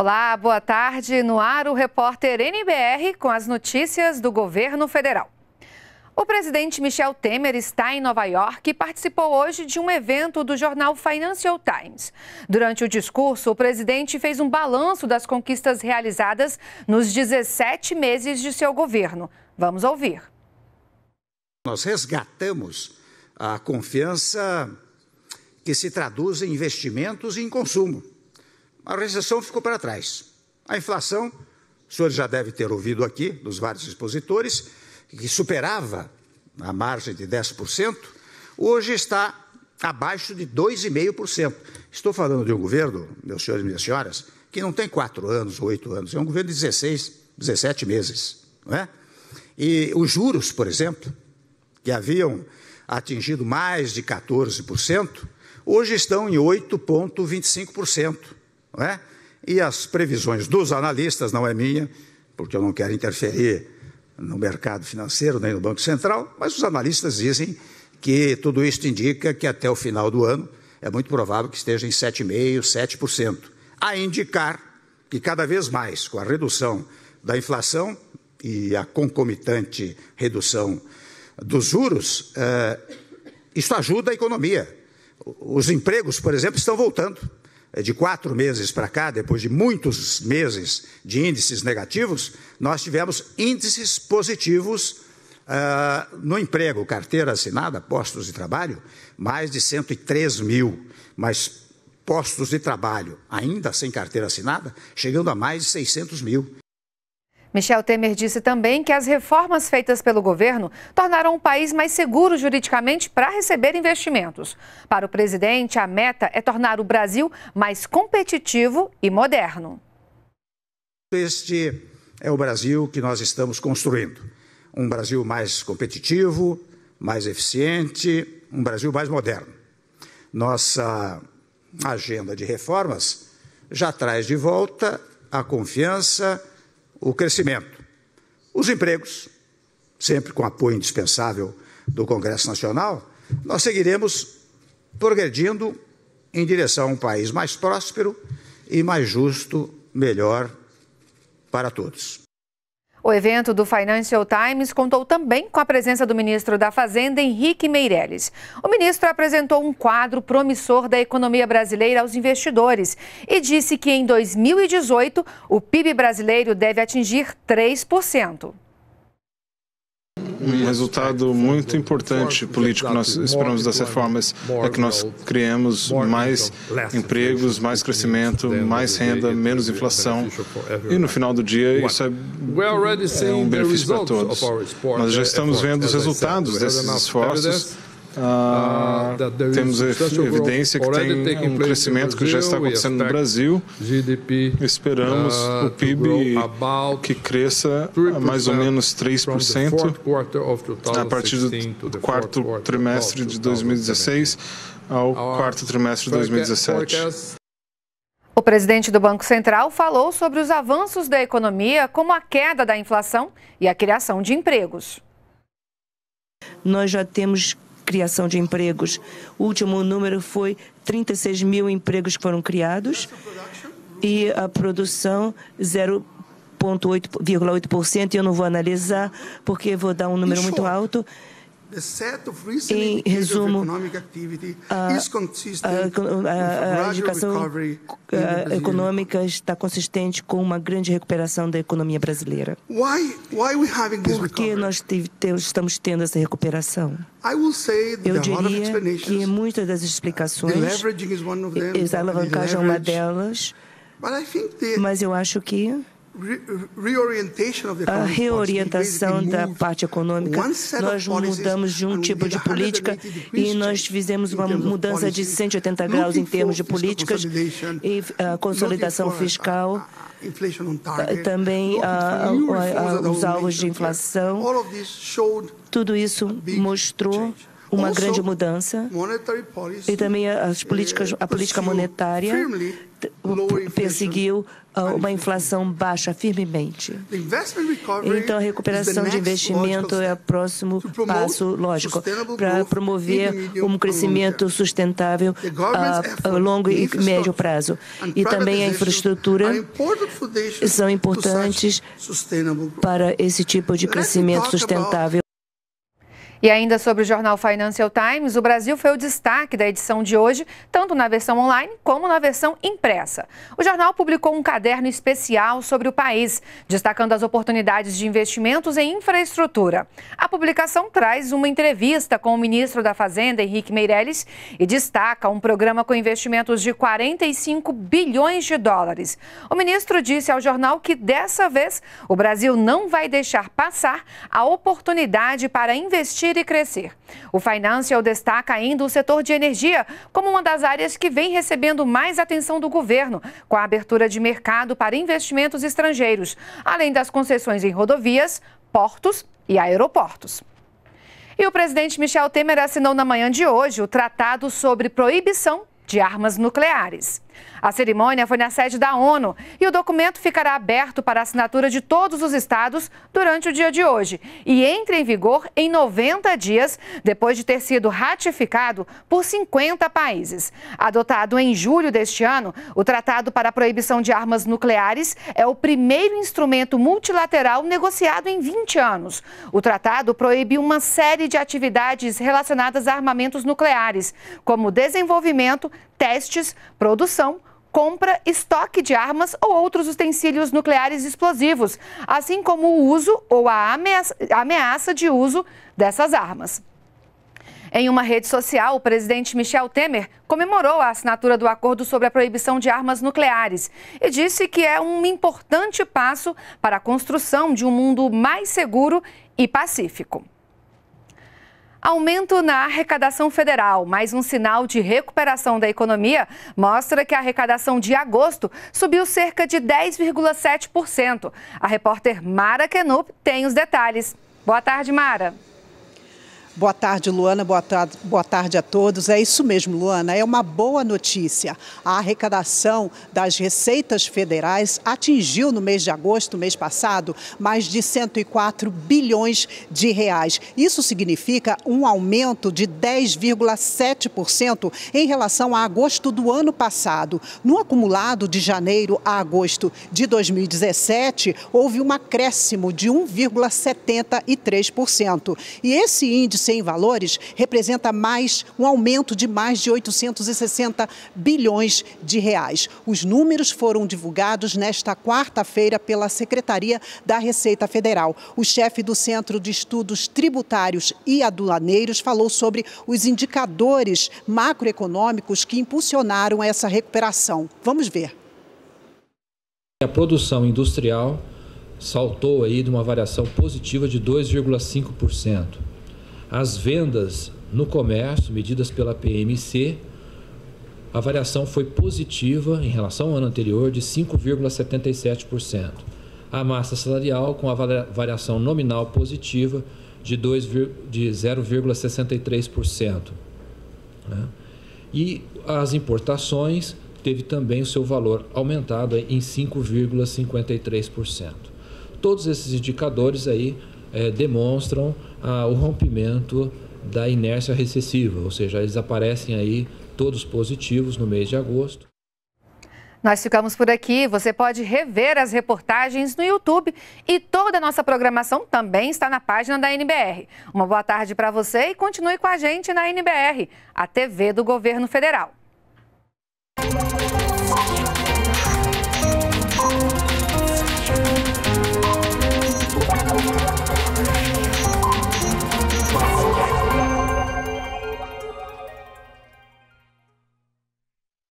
Olá, boa tarde. No ar, o repórter NBR com as notícias do governo federal. O presidente Michel Temer está em Nova York e participou hoje de um evento do jornal Financial Times. Durante o discurso, o presidente fez um balanço das conquistas realizadas nos 17 meses de seu governo. Vamos ouvir. Nós resgatamos a confiança que se traduz em investimentos e em consumo a recessão ficou para trás. A inflação, o senhor já deve ter ouvido aqui, dos vários expositores, que superava a margem de 10%, hoje está abaixo de 2,5%. Estou falando de um governo, meus senhores e minhas senhoras, que não tem quatro anos ou oito anos, é um governo de 16, 17 meses. Não é? E os juros, por exemplo, que haviam atingido mais de 14%, hoje estão em 8,25%. Não é? E as previsões dos analistas, não é minha, porque eu não quero interferir no mercado financeiro nem no Banco Central, mas os analistas dizem que tudo isto indica que até o final do ano é muito provável que esteja em 7,5%, 7%. A indicar que cada vez mais, com a redução da inflação e a concomitante redução dos juros, eh, isso ajuda a economia. Os empregos, por exemplo, estão voltando. Eh, de quatro meses para cá, depois de muitos meses de índices negativos, nós tivemos índices positivos uh, no emprego, carteira assinada, postos de trabalho, mais de 103 mil, mas postos de trabalho ainda sem carteira assinada, chegando a mais de 600 mil. Michel Temer disse também que as reformas feitas pelo governo tornaram o país mais seguro juridicamente para receber investimentos. Para o presidente, a meta é tornar o Brasil mais competitivo e moderno. Este é o Brasil que nós estamos construindo. Um Brasil mais competitivo, mais eficiente, um Brasil mais moderno. Nossa agenda de reformas já traz de volta a confiança o crescimento. Os empregos, sempre com apoio indispensável do Congresso Nacional, nós seguiremos progredindo em direção a um país mais próspero e mais justo, melhor para todos. O evento do Financial Times contou também com a presença do ministro da Fazenda, Henrique Meirelles. O ministro apresentou um quadro promissor da economia brasileira aos investidores e disse que em 2018 o PIB brasileiro deve atingir 3% um resultado muito importante político. Nós esperamos das reformas é que nós criemos mais empregos, mais crescimento, mais renda, menos inflação. E no final do dia, isso é, é um benefício para todos. Nós já uh, estamos vendo os resultados desses esforços. Uh, temos evidência que tem um crescimento que já está acontecendo no Brasil. Esperamos ah, o PIB que cresça a mais ou menos 3% a partir do quarto trimestre de 2016 ao quarto trimestre de 2017. O presidente do Banco Central falou sobre os avanços da economia, como a queda da inflação e a criação de empregos. Nós já temos criação de empregos. O último número foi 36 mil empregos que foram criados e a produção 0,8%. Eu não vou analisar porque vou dar um número muito alto. Em resumo, a, a, a a, econômica está consistente com uma grande recuperação da economia brasileira. Por que nós estamos tendo essa recuperação? Eu diria que muitas das explicações, a alavancagem é uma delas, mas eu acho que a reorientação da parte econômica. Nós mudamos de um tipo de política e nós fizemos uma mudança de 180 graus em termos de políticas e ah, consolidação ah, ah, fiscal, também a, os alvos de inflação. Tudo isso mostrou uma grande mudança e também as políticas, a política monetária perseguiu ah, uma inflação baixa firmemente. Então, a recuperação de investimento é o próximo passo lógico para promover um crescimento sustentável a ah, ah, longo e médio prazo. E também a infraestrutura são importantes para esse tipo de crescimento sustentável. E ainda sobre o jornal Financial Times, o Brasil foi o destaque da edição de hoje, tanto na versão online como na versão impressa. O jornal publicou um caderno especial sobre o país, destacando as oportunidades de investimentos em infraestrutura. A publicação traz uma entrevista com o ministro da Fazenda, Henrique Meirelles, e destaca um programa com investimentos de 45 bilhões de dólares. O ministro disse ao jornal que dessa vez o Brasil não vai deixar passar a oportunidade para investir investir e crescer. O Financial destaca ainda o setor de energia como uma das áreas que vem recebendo mais atenção do governo, com a abertura de mercado para investimentos estrangeiros, além das concessões em rodovias, portos e aeroportos. E o presidente Michel Temer assinou na manhã de hoje o Tratado sobre Proibição de Armas Nucleares. A cerimônia foi na sede da ONU e o documento ficará aberto para assinatura de todos os estados durante o dia de hoje e entra em vigor em 90 dias depois de ter sido ratificado por 50 países. Adotado em julho deste ano, o Tratado para a Proibição de Armas Nucleares é o primeiro instrumento multilateral negociado em 20 anos. O tratado proíbe uma série de atividades relacionadas a armamentos nucleares, como desenvolvimento, testes, produção, compra, estoque de armas ou outros utensílios nucleares explosivos, assim como o uso ou a ameaça de uso dessas armas. Em uma rede social, o presidente Michel Temer comemorou a assinatura do acordo sobre a proibição de armas nucleares e disse que é um importante passo para a construção de um mundo mais seguro e pacífico. Aumento na arrecadação federal, mais um sinal de recuperação da economia, mostra que a arrecadação de agosto subiu cerca de 10,7%. A repórter Mara Kenup tem os detalhes. Boa tarde, Mara. Boa tarde, Luana. Boa tarde, boa tarde a todos. É isso mesmo, Luana. É uma boa notícia. A arrecadação das receitas federais atingiu no mês de agosto, mês passado, mais de 104 bilhões de reais. Isso significa um aumento de 10,7% em relação a agosto do ano passado. No acumulado de janeiro a agosto de 2017, houve um acréscimo de 1,73%. E esse índice referência em valores, representa mais um aumento de mais de 860 bilhões de reais. Os números foram divulgados nesta quarta-feira pela Secretaria da Receita Federal. O chefe do Centro de Estudos Tributários e Aduaneiros falou sobre os indicadores macroeconômicos que impulsionaram essa recuperação. Vamos ver. A produção industrial saltou aí de uma variação positiva de 2,5%. As vendas no comércio, medidas pela PMC, a variação foi positiva em relação ao ano anterior de 5,77%. A massa salarial com a variação nominal positiva de, de 0,63%. Né? E as importações teve também o seu valor aumentado em 5,53%. Todos esses indicadores aí é, demonstram ah, o rompimento da inércia recessiva, ou seja, eles aparecem aí todos positivos no mês de agosto. Nós ficamos por aqui. Você pode rever as reportagens no YouTube e toda a nossa programação também está na página da NBR. Uma boa tarde para você e continue com a gente na NBR, a TV do Governo Federal.